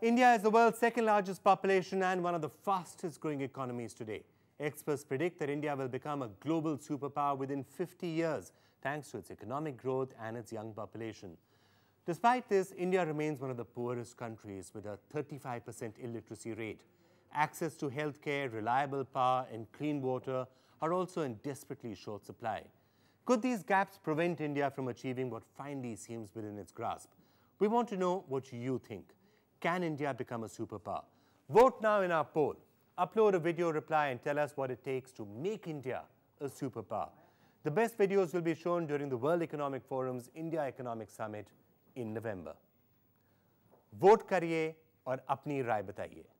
India is the world's second largest population and one of the fastest growing economies today. Experts predict that India will become a global superpower within 50 years thanks to its economic growth and its young population. Despite this, India remains one of the poorest countries with a 35% illiteracy rate. Access to healthcare, reliable power and clean water are also in desperately short supply. Could these gaps prevent India from achieving what finally seems within its grasp? We want to know what you think. Can India become a superpower? Vote now in our poll. Upload a video reply and tell us what it takes to make India a superpower. The best videos will be shown during the World Economic Forum's India Economic Summit in November. Vote करिए or apni Rai